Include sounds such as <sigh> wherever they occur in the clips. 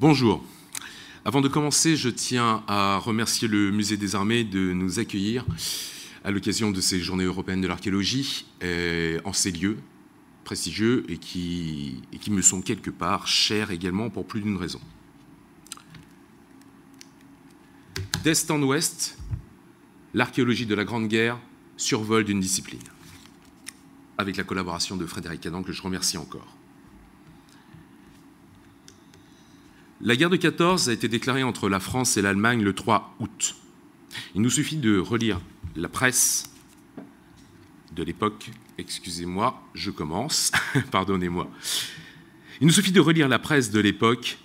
Bonjour. Avant de commencer, je tiens à remercier le Musée des Armées de nous accueillir à l'occasion de ces Journées européennes de l'archéologie eh, en ces lieux prestigieux et qui, me sont quelque part chers également pour plus d'une raison. D'est en ouest, l'archéologie de la Grande Guerre survole d'une discipline, avec la collaboration de Frédéric Canan que je remercie encore. La guerre de 14 a été déclarée entre la France et l'Allemagne le 3 août. Il nous suffit de relire la presse de l'époque. Excusez-moi, je commence, <laughs> pardonnez-moi. Il nous suffit de relire la presse de l'époque,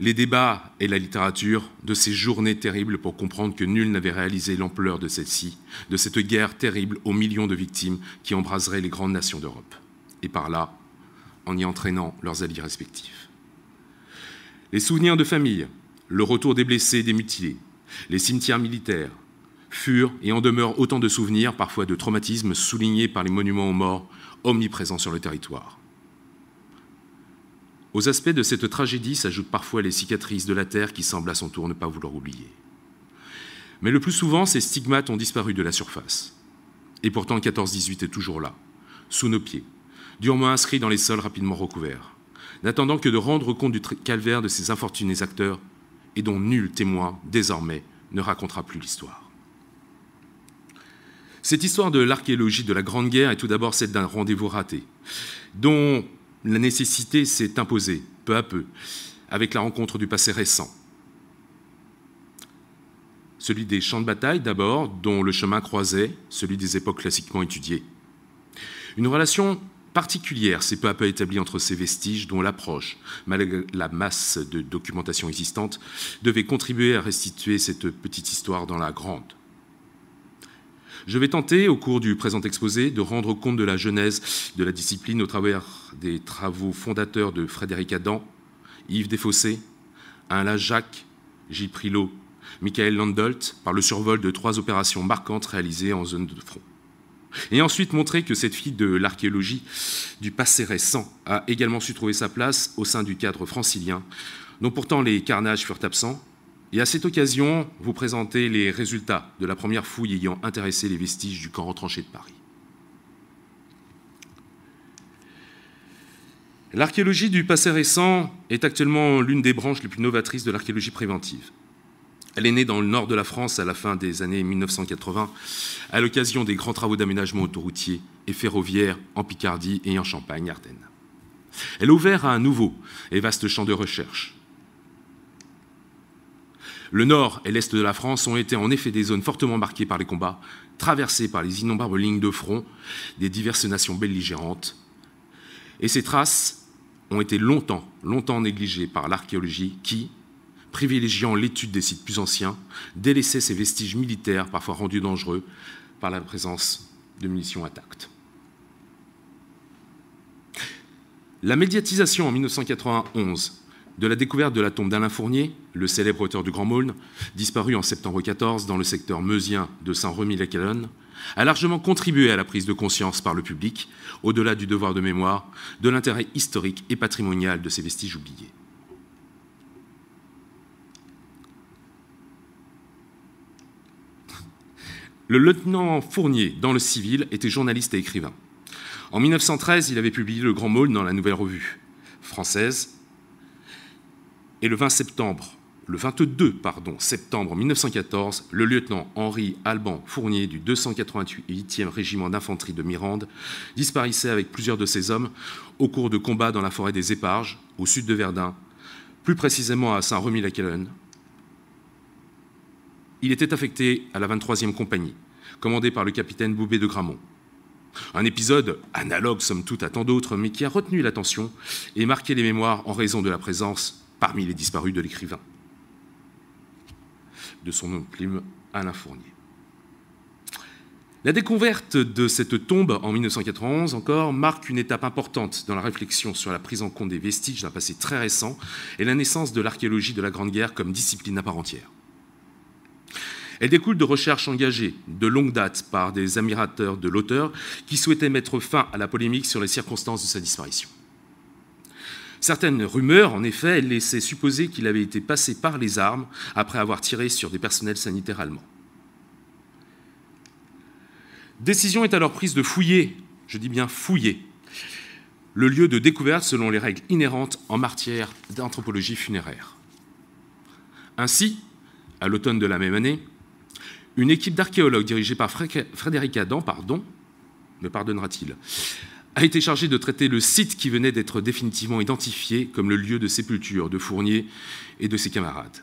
les débats et la littérature de ces journées terribles pour comprendre que nul n'avait réalisé l'ampleur de celle-ci, de cette guerre terrible aux millions de victimes qui embraserait les grandes nations d'Europe, et par là, en y entraînant leurs alliés respectifs. Les souvenirs de famille, le retour des blessés, et des mutilés, les cimetières militaires furent et en demeurent autant de souvenirs, parfois de traumatismes, soulignés par les monuments aux morts omniprésents sur le territoire. Aux aspects de cette tragédie s'ajoutent parfois les cicatrices de la terre qui semblent à son tour ne pas vouloir oublier. Mais le plus souvent, ces stigmates ont disparu de la surface. Et pourtant, 14-18 est toujours là, sous nos pieds, durement inscrit dans les sols rapidement recouverts n'attendant que de rendre compte du calvaire de ces infortunés acteurs et dont nul témoin, désormais, ne racontera plus l'histoire. Cette histoire de l'archéologie de la Grande Guerre est tout d'abord celle d'un rendez-vous raté, dont la nécessité s'est imposée peu à peu avec la rencontre du passé récent. Celui des champs de bataille d'abord, dont le chemin croisait celui des époques classiquement étudiées. Une relation particulière s'est peu à peu établie entre ces vestiges dont l'approche, malgré la masse de documentation existante, devait contribuer à restituer cette petite histoire dans la grande. Je vais tenter, au cours du présent exposé, de rendre compte de la genèse de la discipline au travers des travaux fondateurs de Frédéric Adam, Yves Desfossés, Alain Jacques, J. Prilot, Michael Landolt, par le survol de trois opérations marquantes réalisées en zone de front. Et ensuite montrer que cette fille de l'archéologie du passé récent a également su trouver sa place au sein du cadre francilien, dont pourtant les carnages furent absents. Et à cette occasion, vous présenter les résultats de la première fouille ayant intéressé les vestiges du camp retranché de Paris. L'archéologie du passé récent est actuellement l'une des branches les plus novatrices de l'archéologie préventive. Elle est née dans le nord de la France à la fin des années 1980, à l'occasion des grands travaux d'aménagement autoroutier et ferroviaire en Picardie et en Champagne-Ardennes. Elle a ouvert à un nouveau et vaste champ de recherche. Le nord et l'est de la France ont été en effet des zones fortement marquées par les combats, traversées par les innombrables lignes de front des diverses nations belligérantes. Et ces traces ont été longtemps, longtemps négligées par l'archéologie qui, privilégiant l'étude des sites plus anciens, délaissait ces vestiges militaires parfois rendus dangereux par la présence de munitions intactes. La médiatisation en 1991 de la découverte de la tombe d'Alain Fournier, le célèbre auteur du Grand Maulne, disparu en septembre 14 dans le secteur meusien de saint remy la calonne a largement contribué à la prise de conscience par le public, au-delà du devoir de mémoire, de l'intérêt historique et patrimonial de ces vestiges oubliés. Le lieutenant Fournier, dans le civil, était journaliste et écrivain. En 1913, il avait publié Le Grand Môle dans la Nouvelle Revue française. Et le septembre, le 22 septembre 1914, le lieutenant Henri Alban Fournier du 288e régiment d'infanterie de Mirande disparaissait avec plusieurs de ses hommes au cours de combats dans la forêt des Éparges, au sud de Verdun, plus précisément à Saint-Remy-la-Calonne, il était affecté à la 23e compagnie, commandée par le capitaine Boubé de Gramont. Un épisode analogue, somme toute, à tant d'autres, mais qui a retenu l'attention et marqué les mémoires en raison de la présence parmi les disparus de l'écrivain. De son nom de plume, Alain Fournier. La découverte de cette tombe en 1991 encore marque une étape importante dans la réflexion sur la prise en compte des vestiges d'un passé très récent et la naissance de l'archéologie de la Grande Guerre comme discipline à part entière. Elle découle de recherches engagées de longue date par des admirateurs de l'auteur qui souhaitaient mettre fin à la polémique sur les circonstances de sa disparition. Certaines rumeurs, en effet, laissaient supposer qu'il avait été passé par les armes après avoir tiré sur des personnels sanitaires allemands. Décision est alors prise de fouiller, je dis bien fouiller, le lieu de découverte selon les règles inhérentes en matière d'anthropologie funéraire. Ainsi, à l'automne de la même année, une équipe d'archéologues dirigée par Frédéric Adam, pardon, me pardonnera-t-il, a été chargée de traiter le site qui venait d'être définitivement identifié comme le lieu de sépulture de Fournier et de ses camarades.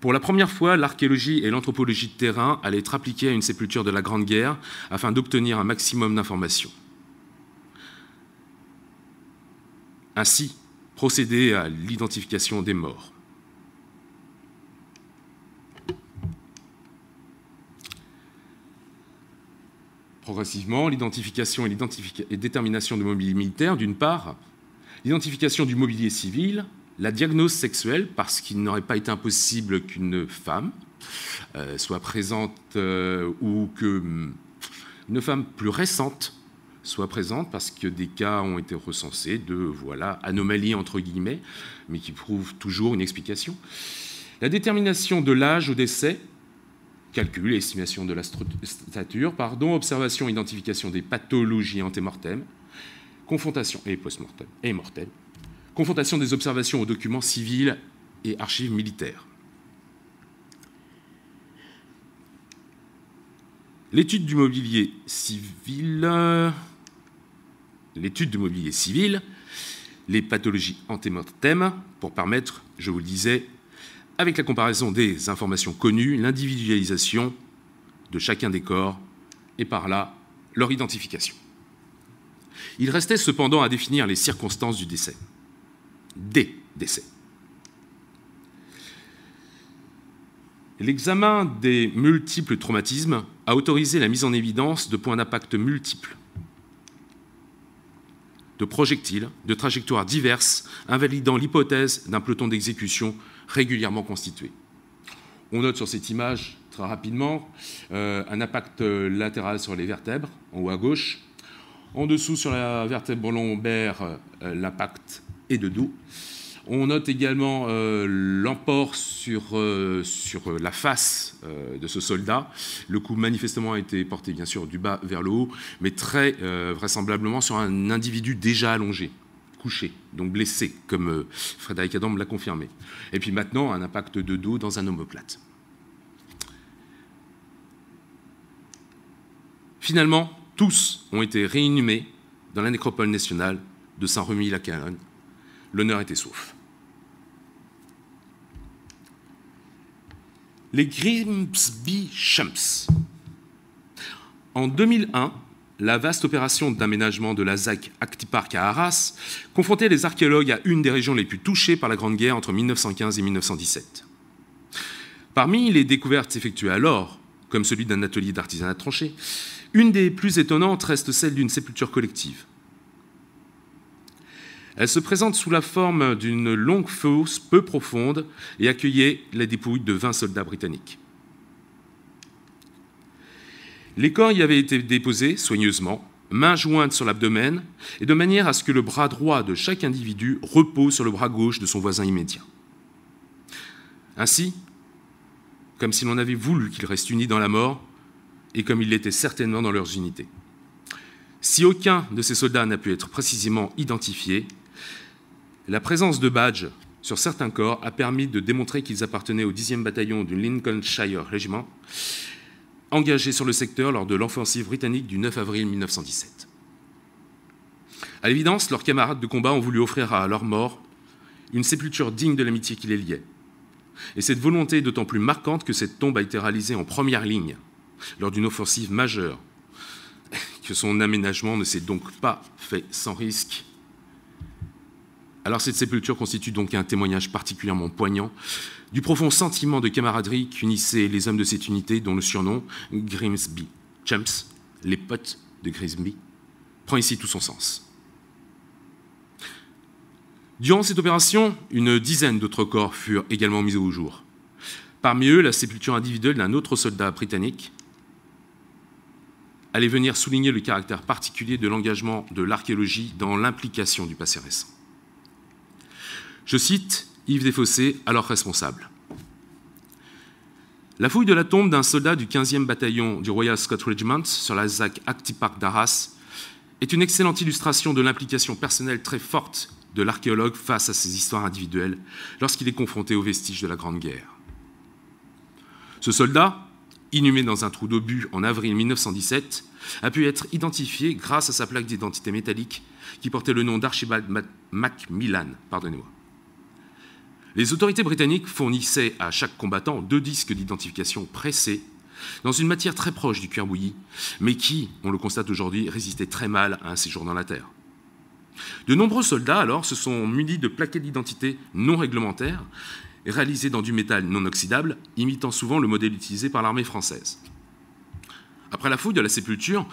Pour la première fois, l'archéologie et l'anthropologie de terrain allaient être appliquées à une sépulture de la Grande Guerre afin d'obtenir un maximum d'informations. Ainsi, procéder à l'identification des morts. progressivement l'identification et, et détermination du mobilier militaire, d'une part, l'identification du mobilier civil, la diagnose sexuelle, parce qu'il n'aurait pas été impossible qu'une femme euh, soit présente euh, ou qu'une femme plus récente soit présente, parce que des cas ont été recensés de voilà, anomalies entre guillemets, mais qui prouvent toujours une explication. La détermination de l'âge au décès, calcul et estimation de la stature, pardon, observation, identification des pathologies antémortem, confrontation et post et confrontation des observations aux documents civils et archives militaires. L'étude du mobilier civil, l'étude du mobilier civil, les pathologies antémortem pour permettre, je vous le disais, avec la comparaison des informations connues, l'individualisation de chacun des corps et par là leur identification. Il restait cependant à définir les circonstances du décès. Des décès. L'examen des multiples traumatismes a autorisé la mise en évidence de points d'impact multiples, de projectiles, de trajectoires diverses, invalidant l'hypothèse d'un peloton d'exécution régulièrement constitué. On note sur cette image très rapidement euh, un impact euh, latéral sur les vertèbres, en haut à gauche. En dessous, sur la vertèbre lombaire, euh, l'impact est de dos. On note également l'emport sur, sur, la face de ce soldat. Le coup manifestement a été porté bien sûr du bas vers le haut, mais très vraisemblablement sur un individu déjà allongé couché, donc blessé, comme euh, Frédéric Adam l'a confirmé. Et puis maintenant, un impact de dos dans un omoplate. Finalement, tous ont été réinhumés dans la nécropole nationale de Saint-Remy-la-Calonne. L'honneur était sauf. Les Grimsby Chumps. En 2001, la vaste opération d'aménagement de la ZAC Actipark à Arras confrontait les archéologues à une des régions les plus touchées par la Grande Guerre entre 1915 et 1917. Parmi les découvertes effectuées alors, comme celui d'un atelier d'artisanat tranché, une des plus étonnantes reste celle d'une sépulture collective. Elle se présente sous la forme d'une longue fosse peu profonde et accueillait les dépouilles de 20 soldats britanniques. Les corps y avaient été déposés soigneusement, mains jointes sur l'abdomen, et de manière à ce que le bras droit de chaque individu repose sur le bras gauche de son voisin immédiat. Ainsi, comme si l'on avait voulu qu'ils restent unis dans la mort, et comme ils l'étaient certainement dans leurs unités. Si aucun de ces soldats n'a pu être précisément identifié, la présence de badges sur certains corps a permis de démontrer qu'ils appartenaient au 10e bataillon du Lincolnshire Regiment, engagés sur le secteur lors de l'offensive britannique du 9 avril 1917. À l'évidence, leurs camarades de combat ont voulu offrir à leur mort une sépulture digne de l'amitié qui les liait. Et cette volonté est d'autant plus marquante que cette tombe a été réalisée en première ligne lors d'une offensive majeure, <laughs> que son aménagement ne s'est donc pas fait sans risque. Alors cette sépulture constitue donc un témoignage particulièrement poignant du profond sentiment de camaraderie qu'unissaient les hommes de cette unité, dont le surnom Grimsby, Chumps, les potes de Grimsby, prend ici tout son sens. Durant cette opération, une dizaine d'autres corps furent également mis au jour. Parmi eux, la sépulture individuelle d'un autre soldat britannique allait venir souligner le caractère particulier de l'engagement de l'archéologie dans l'implication du passé récent. Je cite Yves Desfossés, alors responsable. La fouille de la tombe d'un soldat du 15e bataillon du Royal Scott Regiment sur la ZAC Acti d'Arras est une excellente illustration de l'implication personnelle très forte de l'archéologue face à ses histoires individuelles lorsqu'il est confronté aux vestiges de la Grande Guerre. Ce soldat, inhumé dans un trou d'obus en avril 1917, a pu être identifié grâce à sa plaque d'identité métallique qui portait le nom d'Archibald Macmillan. Pardonnez-moi. Les autorités britanniques fournissaient à chaque combattant deux disques d'identification pressés dans une matière très proche du cuir bouilli, mais qui, on le constate aujourd'hui, résistait très mal à un séjour dans la terre. De nombreux soldats, alors, se sont munis de plaquettes d'identité non réglementaires, réalisées dans du métal non oxydable, imitant souvent le modèle utilisé par l'armée française. Après la fouille de la sépulture,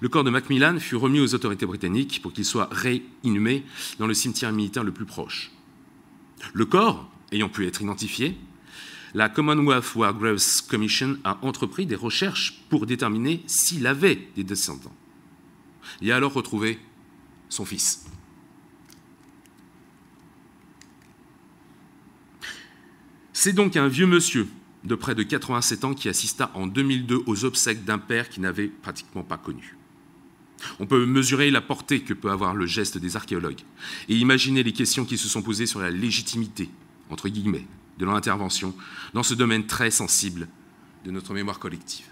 le corps de Macmillan fut remis aux autorités britanniques pour qu'il soit réinhumé dans le cimetière militaire le plus proche. Le corps ayant pu être identifié, la Commonwealth War Graves Commission a entrepris des recherches pour déterminer s'il avait des descendants Il a alors retrouvé son fils. C'est donc un vieux monsieur de près de 87 ans qui assista en 2002 aux obsèques d'un père qu'il n'avait pratiquement pas connu. On peut mesurer la portée que peut avoir le geste des archéologues et imaginer les questions qui se sont posées sur la légitimité, entre guillemets, de leur intervention dans ce domaine très sensible de notre mémoire collective.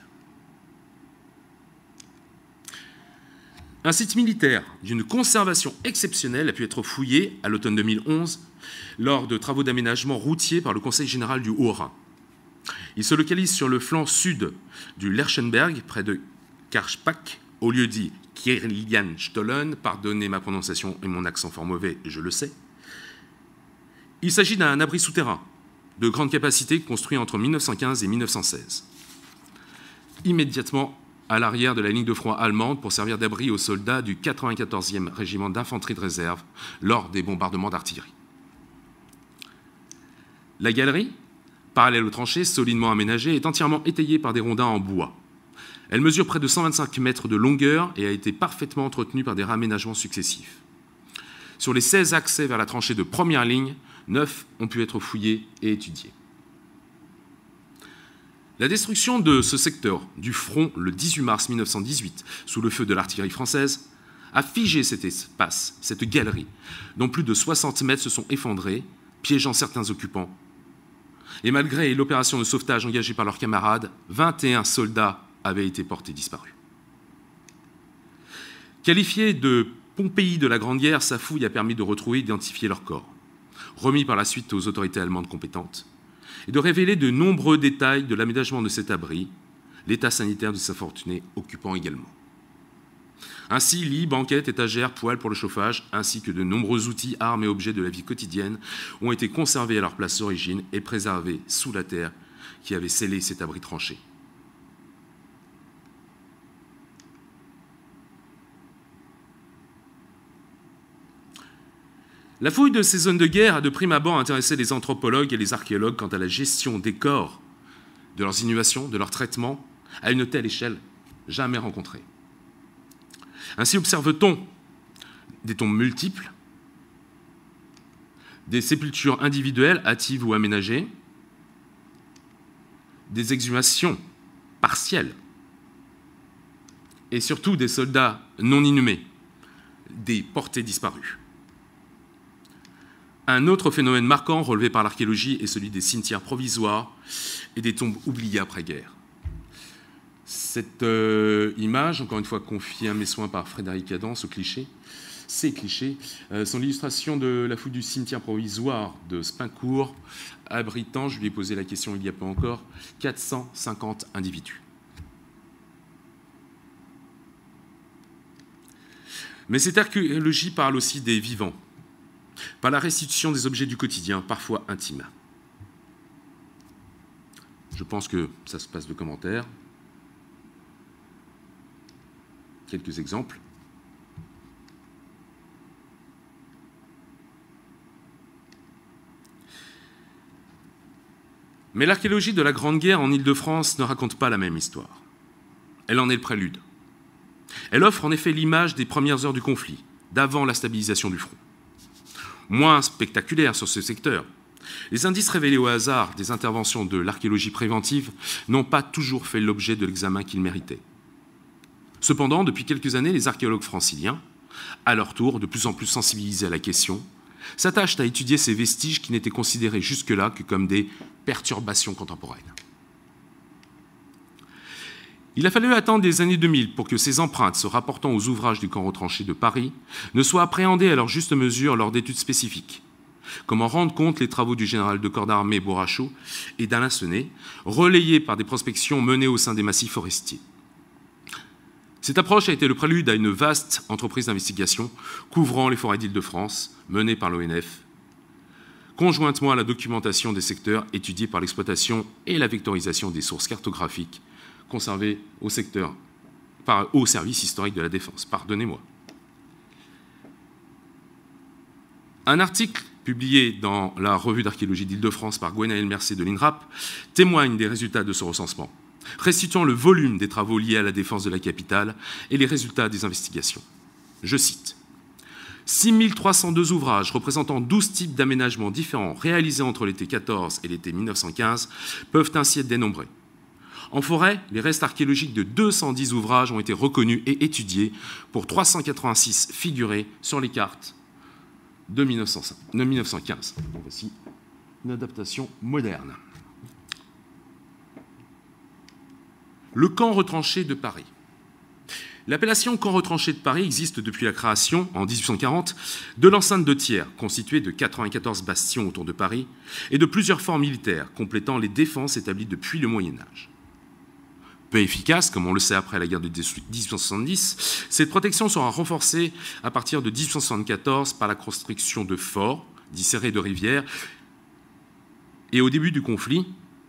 Un site militaire d'une conservation exceptionnelle a pu être fouillé à l'automne 2011 lors de travaux d'aménagement routier par le Conseil général du Haut-Rhin. Il se localise sur le flanc sud du Lerschenberg, près de Karchpak, au lieu dit Kirlian Stollen, pardonnez ma prononciation et mon accent fort mauvais, je le sais. Il s'agit d'un abri souterrain de grande capacité construit entre 1915 et 1916, immédiatement à l'arrière de la ligne de front allemande pour servir d'abri aux soldats du 94e régiment d'infanterie de réserve lors des bombardements d'artillerie. La galerie, parallèle aux tranchées solidement aménagée, est entièrement étayée par des rondins en bois elle mesure près de 125 mètres de longueur et a été parfaitement entretenue par des raménagements successifs. Sur les 16 accès vers la tranchée de première ligne, 9 ont pu être fouillés et étudiés. La destruction de ce secteur du front le 18 mars 1918, sous le feu de l'artillerie française, a figé cet espace, cette galerie, dont plus de 60 mètres se sont effondrés, piégeant certains occupants. Et malgré l'opération de sauvetage engagée par leurs camarades, 21 soldats avait été porté disparu. Qualifié de Pompéi de la Grande Guerre, sa fouille a permis de retrouver et d'identifier leur corps, remis par la suite aux autorités allemandes compétentes, et de révéler de nombreux détails de l'aménagement de cet abri, l'état sanitaire de sa fortunée occupant également. Ainsi, lits, banquettes, étagères, poêles pour le chauffage, ainsi que de nombreux outils, armes et objets de la vie quotidienne ont été conservés à leur place d'origine et préservés sous la terre qui avait scellé cet abri tranché. La fouille de ces zones de guerre a de prime abord intéressé les anthropologues et les archéologues quant à la gestion des corps, de leurs inhumations, de leur traitement, à une telle échelle jamais rencontrée. Ainsi observe-t-on des tombes multiples, des sépultures individuelles, hâtives ou aménagées, des exhumations partielles, et surtout des soldats non inhumés, des portées disparues. Un autre phénomène marquant relevé par l'archéologie est celui des cimetières provisoires et des tombes oubliées après-guerre. Cette euh, image, encore une fois confiée à mes soins par Frédéric Cadence, au cliché, ces clichés, son euh, sont l'illustration de la foule du cimetière provisoire de Spincourt, abritant, je lui ai posé la question il y a peu encore, 450 individus. Mais cette archéologie parle aussi des vivants, par la restitution des objets du quotidien, parfois intimes. Je pense que ça se passe de commentaires. Quelques exemples. Mais l'archéologie de la Grande Guerre en ile de france ne raconte pas la même histoire. Elle en est le prélude. Elle offre en effet l'image des premières heures du conflit, d'avant la stabilisation du front moins spectaculaires sur ce secteur. Les indices révélés au hasard des interventions de l'archéologie préventive n'ont pas toujours fait l'objet de l'examen qu'ils méritaient. Cependant, depuis quelques années, les archéologues franciliens, à leur tour de plus en plus sensibilisés à la question, s'attachent à étudier ces vestiges qui n'étaient considérés jusque-là que comme des perturbations contemporaines. Il a fallu attendre les années 2000 pour que ces empreintes se rapportant aux ouvrages du camp retranché de Paris ne soient appréhendées à leur juste mesure lors d'études spécifiques. Comment rendre compte les travaux du général de corps d'armée Bourachot et d'Alain Senet, relayés par des prospections menées au sein des massifs forestiers. Cette approche a été le prélude à une vaste entreprise d'investigation couvrant les forêts d'Île-de-France, menée par l'ONF, conjointement à la documentation des secteurs étudiés par l'exploitation et la vectorisation des sources cartographiques conservé au secteur, au service historique de la défense. Pardonnez-moi. Un article publié dans la revue d'archéologie d'Île-de-France par Gwenaël Mercier de l'INRAP témoigne des résultats de ce recensement, restituant le volume des travaux liés à la défense de la capitale et les résultats des investigations. Je cite 6302 ouvrages représentant 12 types d'aménagements différents réalisés entre l'été 14 et l'été 1915 peuvent ainsi être dénombrés. En forêt, les restes archéologiques de 210 ouvrages ont été reconnus et étudiés pour 386 figurés sur les cartes de 1915. Voici une adaptation moderne. Le camp retranché de Paris. L'appellation camp retranché de Paris existe depuis la création, en 1840, de l'enceinte de Thiers, constituée de 94 bastions autour de Paris, et de plusieurs forts militaires, complétant les défenses établies depuis le Moyen Âge peu efficace, comme on le sait après la guerre de 1870, cette protection sera renforcée à partir de 1874 par la construction de forts, dissérés de rivières. Et au début du conflit,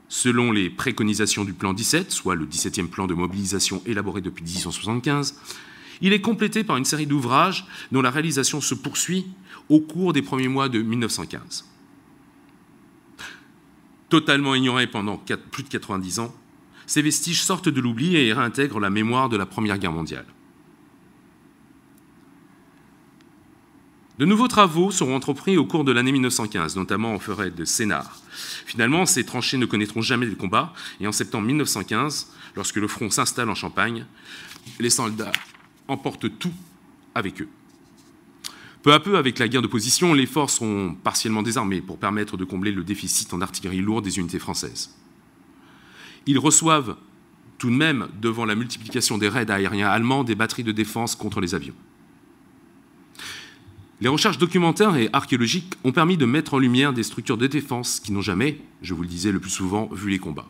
selon les préconisations du plan 17, soit le 17e plan de mobilisation élaboré depuis 1875, il est complété par une série d'ouvrages dont la réalisation se poursuit au cours des premiers mois de 1915. Totalement ignoré pendant plus de 90 ans, ces vestiges sortent de l'oubli et réintègrent la mémoire de la Première Guerre mondiale. De nouveaux travaux seront entrepris au cours de l'année 1915, notamment en forêt de Sénart. Finalement, ces tranchées ne connaîtront jamais de combat, et en septembre 1915, lorsque le front s'installe en Champagne, les soldats emportent tout avec eux. Peu à peu, avec la guerre de position, les forces seront partiellement désarmées pour permettre de combler le déficit en artillerie lourde des unités françaises. Ils reçoivent tout de même, devant la multiplication des raids aériens allemands, des batteries de défense contre les avions. Les recherches documentaires et archéologiques ont permis de mettre en lumière des structures de défense qui n'ont jamais, je vous le disais le plus souvent, vu les combats.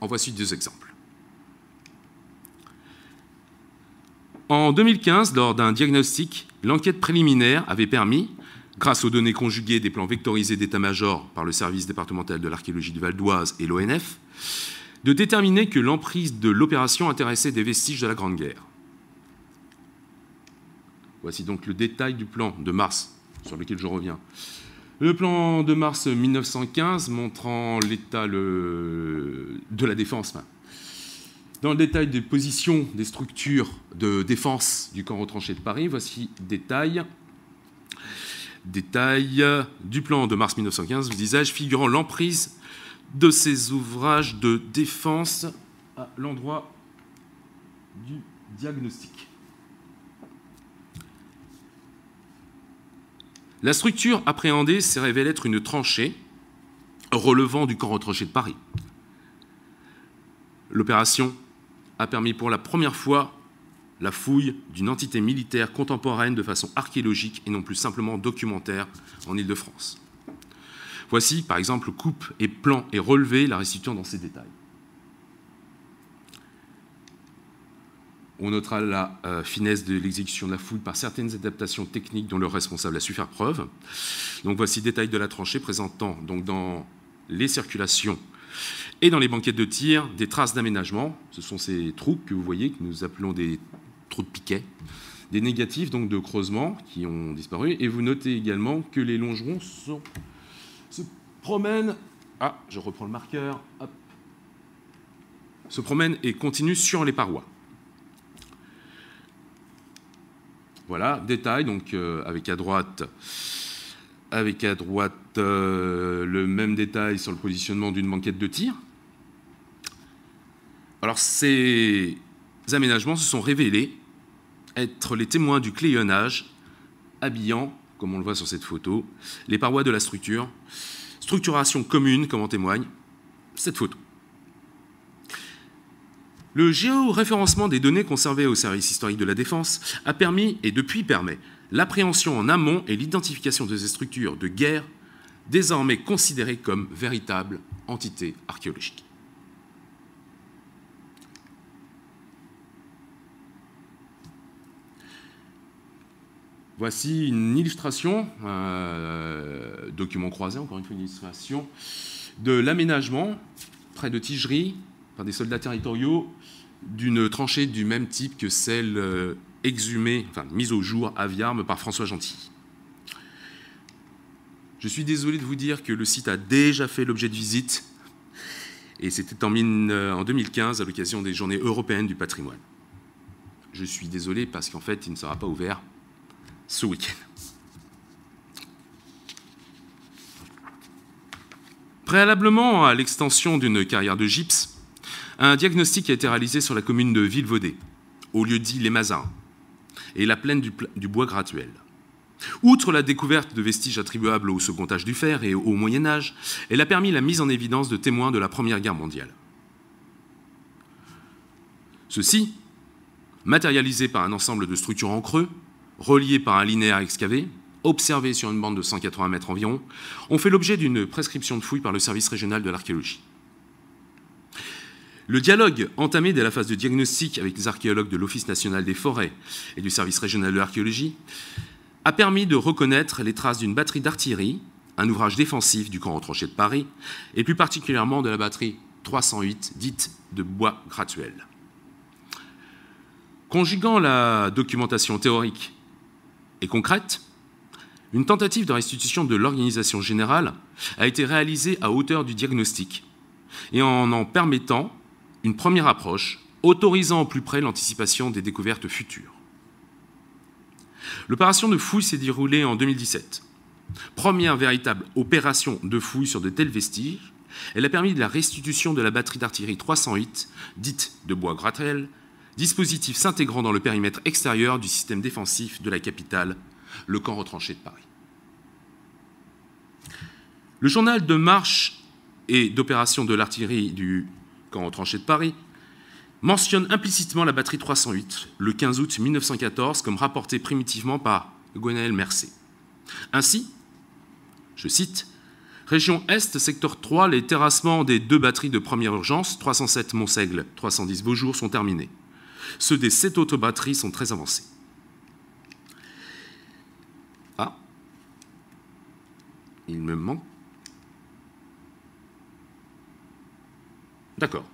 En voici deux exemples. En 2015, lors d'un diagnostic, l'enquête préliminaire avait permis, grâce aux données conjuguées des plans vectorisés d'état-major par le service départemental de l'archéologie du Val d'Oise et l'ONF, de déterminer que l'emprise de l'opération intéressait des vestiges de la Grande Guerre. Voici donc le détail du plan de mars sur lequel je reviens. Le plan de mars 1915 montrant l'état de la défense. Dans le détail des positions des structures de défense du camp retranché de Paris, voici détail. Détail du plan de mars 1915, vous disais figurant l'emprise de ses ouvrages de défense à l'endroit du diagnostic. La structure appréhendée s'est révélée être une tranchée relevant du camp retranché de Paris. L'opération a permis pour la première fois la fouille d'une entité militaire contemporaine de façon archéologique et non plus simplement documentaire en ile de france Voici, par exemple, coupe et plan et relevé, la restituant dans ses détails. On notera la euh, finesse de l'exécution de la fouille par certaines adaptations techniques dont le responsable a su faire preuve. Donc voici détail de la tranchée présentant donc dans les circulations et dans les banquettes de tir des traces d'aménagement. Ce sont ces trous que vous voyez que nous appelons des trous de piquet, des négatifs donc de creusement qui ont disparu. Et vous notez également que les longerons sont promène, ah, je reprends le marqueur, se promène et continue sur les parois. Voilà, détail, donc euh, avec à droite, avec à droite euh, le même détail sur le positionnement d'une banquette de tir. Alors ces aménagements se sont révélés être les témoins du clayonnage, habillant, comme on le voit sur cette photo, les parois de la structure structuration commune, comme en témoigne cette photo. Le géoréférencement des données conservées au service historique de la défense a permis et depuis permet l'appréhension en amont et l'identification de ces structures de guerre désormais considérées comme véritables entités archéologiques. Voici une illustration, euh, document croisé, encore une fois une illustration, de l'aménagement près de Tigerie par des soldats territoriaux d'une tranchée du même type que celle euh, exhumée, enfin mise au jour à Viarme par François Gentil. Je suis désolé de vous dire que le site a déjà fait l'objet de visites, et c'était en 2015 euh, à l'occasion des Journées européennes du patrimoine. Je suis désolé parce qu'en fait, il ne sera pas ouvert ce week-end. Préalablement à l'extension d'une carrière de gypse, un diagnostic a été réalisé sur la commune de Villevaudet, au lieu dit Les Mazins, et la plaine du, du bois gratuel. Outre la découverte de vestiges attribuables au second âge du fer et au Moyen Âge, elle a permis la mise en évidence de témoins de la Première Guerre mondiale. Ceci, matérialisé par un ensemble de structures en creux, reliés par un linéaire excavé, observé sur une bande de 180 mètres environ, ont fait l'objet d'une prescription de fouilles par le service régional de l'archéologie. Le dialogue entamé dès la phase de diagnostic avec les archéologues de l'Office national des forêts et du service régional de l'archéologie a permis de reconnaître les traces d'une batterie d'artillerie, un ouvrage défensif du camp retranché de Paris, et plus particulièrement de la batterie 308 dite de bois gratuel. Conjuguant la documentation théorique et concrète, une tentative de restitution de l'organisation générale a été réalisée à hauteur du diagnostic et en en permettant une première approche autorisant au plus près l'anticipation des découvertes futures. L'opération de fouille s'est déroulée en 2017. Première véritable opération de fouille sur de tels vestiges, elle a permis de la restitution de la batterie d'artillerie 308, dite de Bois Gratel, dispositif s'intégrant dans le périmètre extérieur du système défensif de la capitale, le camp retranché de Paris. Le journal de marche et d'opération de l'artillerie du camp retranché de Paris mentionne implicitement la batterie 308 le 15 août 1914 comme rapporté primitivement par Gwenaël Mercé. Ainsi, je cite, Région Est, secteur 3, les terrassements des deux batteries de première urgence, 307 Montsègle, 310 Beaujour, sont terminés. Ceux des sept autres batteries sont très avancés. Ah, il me manque. D'accord.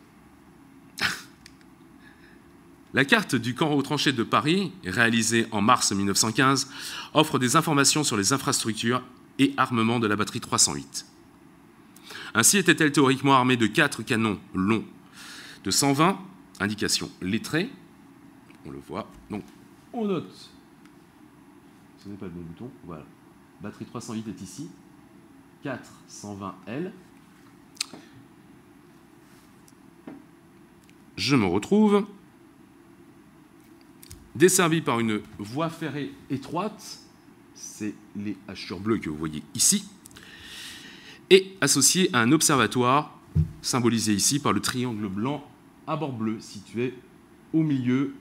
La carte du camp aux tranchées de Paris, réalisée en mars 1915, offre des informations sur les infrastructures et armements de la batterie 308. Ainsi était-elle théoriquement armée de quatre canons longs de 120, indication lettrée, on le voit. Donc, on note, ce n'est pas le bon bouton, voilà. Batterie 308 est ici, 420L. Je me retrouve desservi par une voie ferrée étroite, c'est les hachures bleues que vous voyez ici, et associé à un observatoire symbolisé ici par le triangle blanc à bord bleu situé au milieu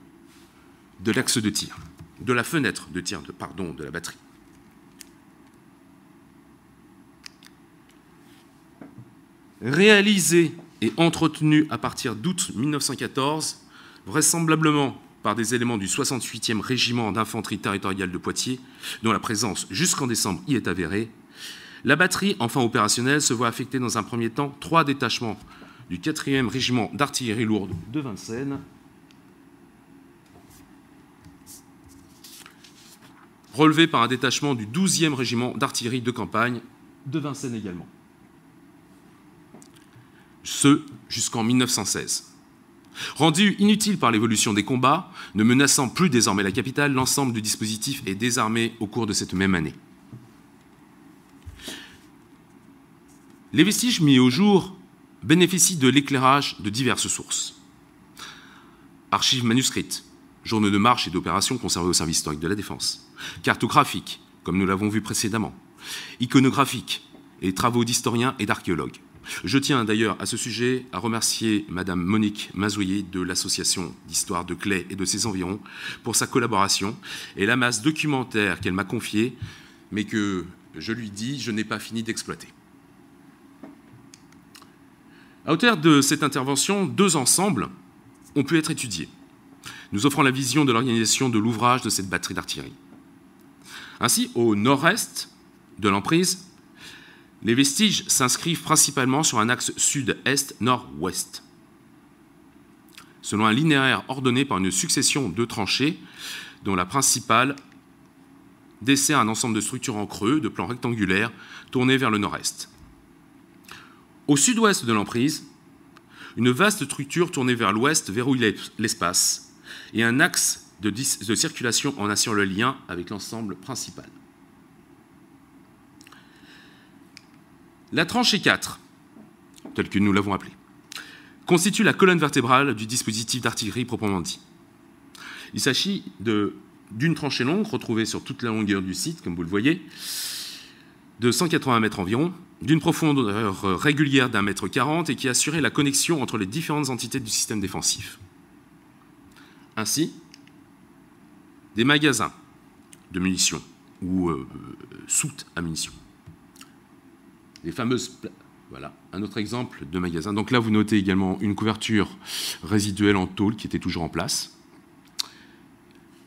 de l'axe de tir, de la fenêtre de tir, de, pardon, de la batterie. Réalisé et entretenu à partir d'août 1914, vraisemblablement par des éléments du 68e régiment d'infanterie territoriale de Poitiers, dont la présence jusqu'en décembre y est avérée, la batterie, enfin opérationnelle, se voit affecter dans un premier temps trois détachements du 4e régiment d'artillerie lourde de Vincennes relevé par un détachement du 12e régiment d'artillerie de campagne de Vincennes également. Ce jusqu'en 1916. Rendu inutile par l'évolution des combats, ne menaçant plus désormais la capitale, l'ensemble du dispositif est désarmé au cours de cette même année. Les vestiges mis au jour bénéficient de l'éclairage de diverses sources. Archives manuscrites, journaux de marche et d'opérations conservés au service historique de la défense, cartographiques, comme nous l'avons vu précédemment, iconographiques, et travaux d'historiens et d'archéologues. Je tiens d'ailleurs à ce sujet à remercier Madame Monique Mazoyer de l'Association d'histoire de Clay et de ses environs pour sa collaboration et la masse documentaire qu'elle m'a confiée, mais que, je lui dis, je n'ai pas fini d'exploiter. À hauteur de cette intervention, deux ensembles ont pu être étudiés nous offrant la vision de l'organisation de l'ouvrage de cette batterie d'artillerie. Ainsi, au nord-est de l'emprise, les vestiges s'inscrivent principalement sur un axe sud-est-nord-ouest. Selon un linéaire ordonné par une succession de tranchées, dont la principale dessert un ensemble de structures en creux, de plan rectangulaire tournées vers le nord-est. Au sud-ouest de l'emprise, une vaste structure tournée vers l'ouest verrouille l'espace, et un axe de, circulation en assure le lien avec l'ensemble principal. La tranchée 4 e telle que nous l'avons appelée, constitue la colonne vertébrale du dispositif d'artillerie proprement dit. Il s'agit d'une tranchée longue retrouvée sur toute la longueur du site, comme vous le voyez, de 180 mètres environ, d'une profondeur régulière d'un mètre quarante et qui assurait la connexion entre les différentes entités du système défensif. Ainsi, des magasins de munitions ou euh, euh, soutes à munitions. Les fameuses... Voilà, un autre exemple de magasin. Donc là, vous notez également une couverture résiduelle en tôle qui était toujours en place.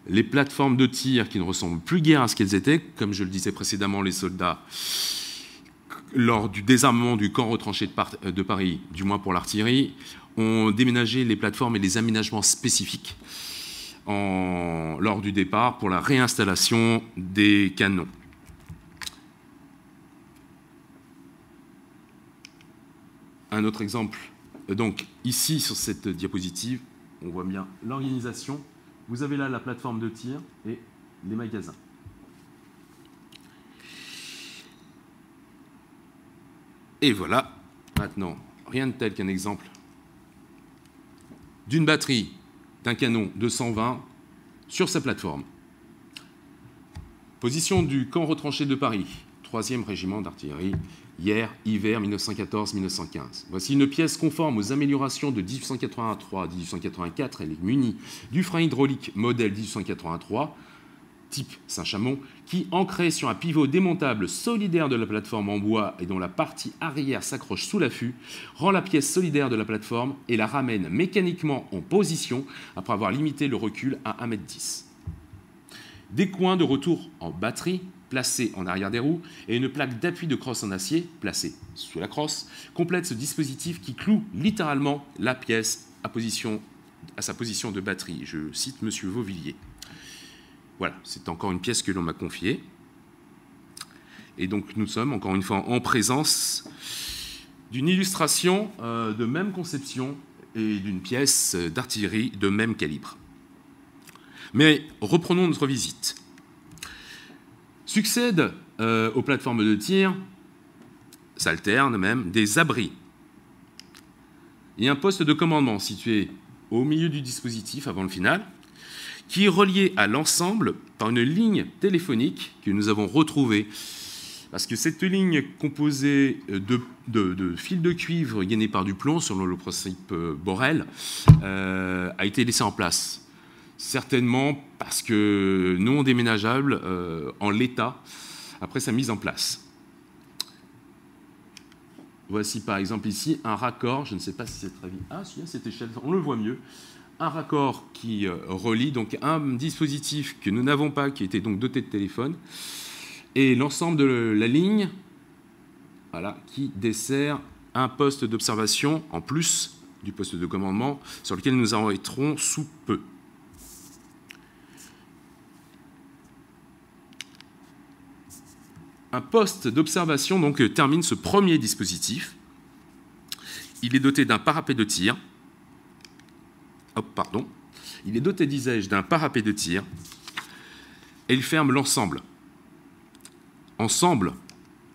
Les plateformes de tir qui ne ressemblent plus guère à ce qu'elles étaient. Comme je le disais précédemment, les soldats, lors du désarmement du camp retranché de, Paris, du moins pour l'artillerie, ont déménagé les plateformes et les aménagements spécifiques lors du départ pour la réinstallation des canons. Un autre exemple, donc ici sur cette diapositive, on voit bien l'organisation. Vous avez là la plateforme de tir et les magasins. Et voilà, maintenant, rien de tel qu'un exemple d'une batterie d'un canon 220 sur sa plateforme. Position du camp retranché de Paris, 3e régiment d'artillerie, hier, hiver 1914-1915. Voici une pièce conforme aux améliorations de 1883 1884. Elle est munie du frein hydraulique modèle 1883 type Saint-Chamond, qui, ancré sur un pivot démontable solidaire de la plateforme en bois et dont la partie arrière s'accroche sous l'affût, rend la pièce solidaire de la plateforme et la ramène mécaniquement en position après avoir limité le recul à 1m10. Des coins de retour en batterie placés en arrière des roues et une plaque d'appui de crosse en acier placée sous la crosse complètent ce dispositif qui cloue littéralement la pièce à, sa position de batterie. Je cite M. Vauvillier. Voilà, c'est encore une pièce que l'on m'a confiée. Et donc nous sommes encore une fois en présence d'une illustration euh, de même conception et d'une pièce d'artillerie de même calibre. Mais reprenons notre visite. Succède euh, aux plateformes de tir, s'alternent même, des abris Il y a un poste de commandement situé au milieu du dispositif avant le final, qui est relié à l'ensemble par une ligne téléphonique que nous avons retrouvée. Parce que cette ligne composée euh, de, fils de cuivre gainés par du plomb, selon le principe euh, Borel, euh, a été laissée en place. Certainement parce que non déménageable en l'état après sa mise en place. Voici par exemple ici un raccord, je ne sais pas si c'est très bien, Ah, si là hein, cette échelle, on le voit mieux un raccord qui euh, relie donc un dispositif que nous n'avons pas, qui était donc doté de téléphone, et l'ensemble de la ligne voilà, qui dessert un poste d'observation en plus du poste de commandement sur lequel nous arrêterons sous peu. Un poste d'observation donc termine ce premier dispositif. Il est doté d'un parapet de tir, Oh, pardon. Il est doté, disais-je, d'un parapet de tir et il ferme l'ensemble. Ensemble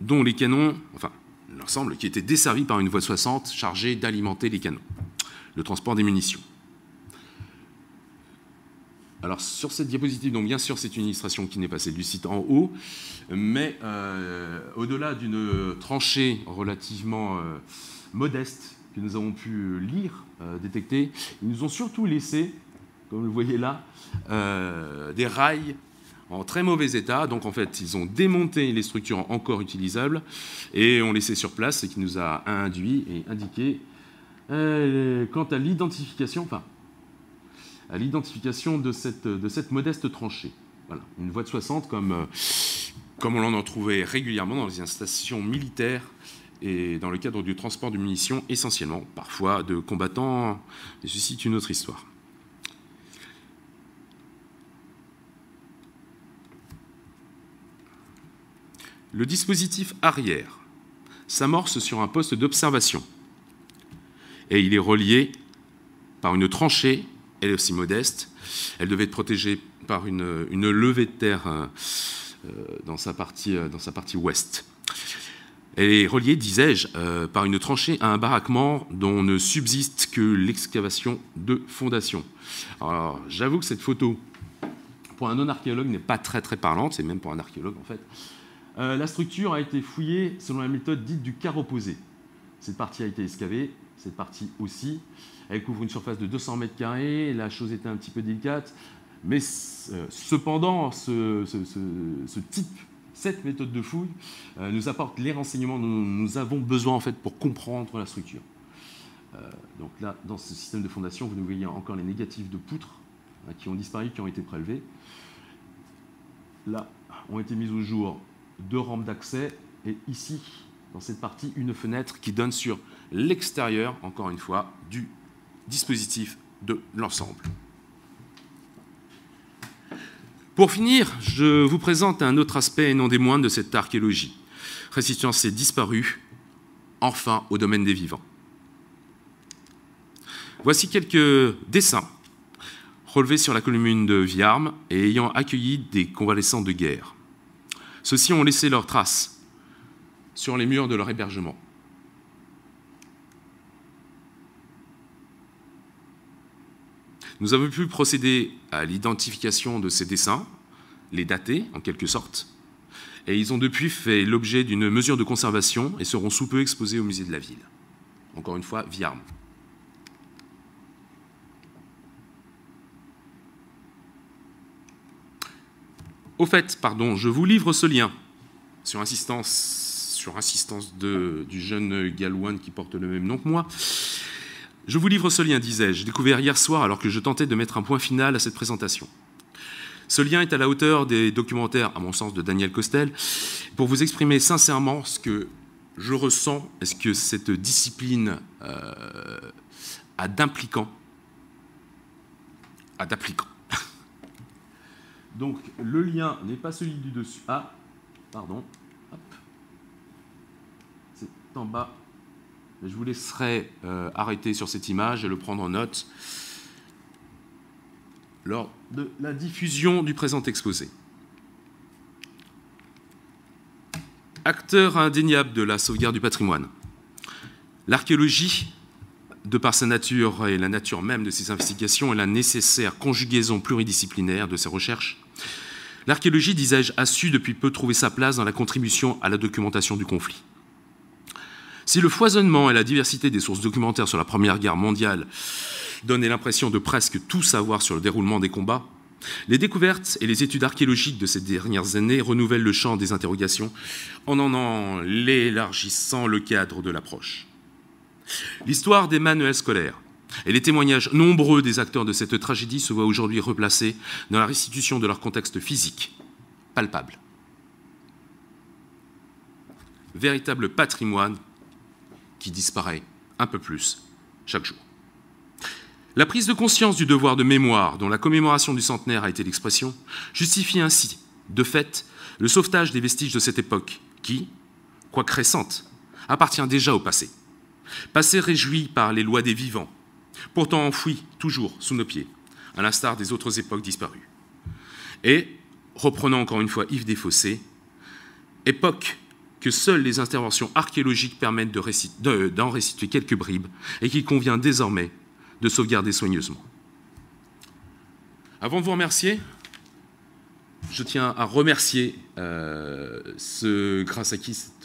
dont les canons, enfin, l'ensemble qui était desservi par une voie 60 chargée d'alimenter les canons, le transport des munitions. Alors sur cette diapositive, donc bien sûr c'est une illustration qui n'est pas celle du site en haut, mais euh, au-delà d'une tranchée relativement euh, modeste que nous avons pu euh, lire, euh, détecter, ils nous ont surtout laissé, comme vous le voyez là, euh, des rails en très mauvais état. Donc en fait, ils ont démonté les structures encore utilisables et ont laissé sur place ce qui nous a induit et indiqué quant à l'identification, enfin, à l'identification de cette, de cette modeste tranchée. Voilà, une voie de 60 comme, comme on en a régulièrement dans les installations militaires et dans le cadre du transport de munitions essentiellement, parfois de combattants, et ceci une autre histoire. Le dispositif arrière s'amorce sur un poste d'observation et il est relié par une tranchée, elle est aussi modeste, elle devait être protégée par une, levée de terre euh, dans, sa partie, euh, dans sa partie ouest. Elle est reliée, disais-je, euh, par une tranchée à un baraquement dont ne subsiste que l'excavation de fondation. Alors, j'avoue que cette photo, pour un non-archéologue, n'est pas très très parlante, c'est même pour un archéologue en fait. Euh, la structure a été fouillée selon la méthode dite du quart opposé. Cette partie a été excavée, cette partie aussi. Elle couvre une surface de 200 mètres carrés, la chose était un petit peu délicate, mais euh, cependant, ce, ce type cette méthode de fouille euh, nous apporte les renseignements dont nous avons besoin en fait pour comprendre la structure. Euh, donc là, dans ce système de fondation, vous nous voyez encore les négatifs de poutres hein, qui ont disparu, qui ont été prélevés. Là, ont été mises au jour deux rampes d'accès et ici, dans cette partie, une fenêtre qui donne sur l'extérieur, encore une fois, du dispositif de l'ensemble. Pour finir, je vous présente un autre aspect, et non des moindres, de cette archéologie, restituant ses disparus, enfin, au domaine des vivants. Voici quelques dessins relevés sur la commune de Viarme et ayant accueilli des convalescents de guerre. Ceux-ci ont laissé leurs traces sur les murs de leur hébergement. Nous avons pu procéder à l'identification de ces dessins, les dater en quelque sorte, et ils ont depuis fait l'objet d'une mesure de conservation et seront sous peu exposés au musée de la ville. Encore une fois, Viarme. Au fait, pardon, je vous livre ce lien sur insistance, sur insistance du jeune Galouane qui porte le même nom que moi. Je vous livre ce lien, disais-je, découvert hier soir alors que je tentais de mettre un point final à cette présentation. Ce lien est à la hauteur des documentaires, à mon sens, de Daniel Costel, pour vous exprimer sincèrement ce que je ressens est ce que cette discipline euh, a d'impliquant. A d'appliquant. <laughs> Donc, le lien n'est pas celui du dessus. Ah, pardon. C'est en bas je vous laisserai euh, arrêter sur cette image et le prendre en note lors de la diffusion du présent exposé. Acteur indéniable de la sauvegarde du patrimoine, l'archéologie, de par sa nature et la nature même de ses investigations, et la nécessaire conjugaison pluridisciplinaire de ses recherches. L'archéologie, disais-je, a su depuis peu trouver sa place dans la contribution à la documentation du conflit. Si le foisonnement et la diversité des sources documentaires sur la Première Guerre mondiale donnaient l'impression de presque tout savoir sur le déroulement des combats, les découvertes et les études archéologiques de ces dernières années renouvellent le champ des interrogations en en, élargissant le cadre de l'approche. L'histoire des manuels scolaires et les témoignages nombreux des acteurs de cette tragédie se voient aujourd'hui replacés dans la restitution de leur contexte physique, palpable. Véritable patrimoine qui disparaît un peu plus chaque jour. La prise de conscience du devoir de mémoire, dont la commémoration du centenaire a été l'expression, justifie ainsi, de fait, le sauvetage des vestiges de cette époque, qui, quoique récente, appartient déjà au passé. Passé réjoui par les lois des vivants, pourtant enfoui toujours sous nos pieds, à l'instar des autres époques disparues. Et, reprenant encore une fois Yves Desfossés, époque que seules les interventions archéologiques permettent d'en réciter restituer quelques bribes et qu'il convient désormais de sauvegarder soigneusement. Avant de vous remercier, je tiens à remercier ceux ce, grâce à qui cette,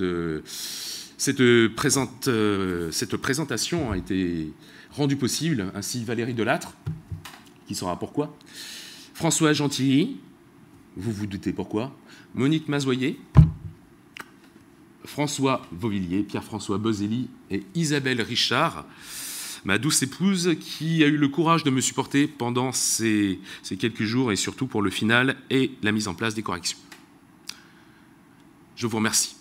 présente, euh, cette présentation a été rendue possible, ainsi Valérie Delattre, qui saura pourquoi, François Gentilly, vous vous doutez pourquoi, Monique Mazoyer, François Vauvilliers, Pierre-François Bozelli et Isabelle Richard, ma douce épouse, qui a eu le courage de me supporter pendant ces quelques jours et surtout pour le final et la mise en place des corrections. Je vous remercie.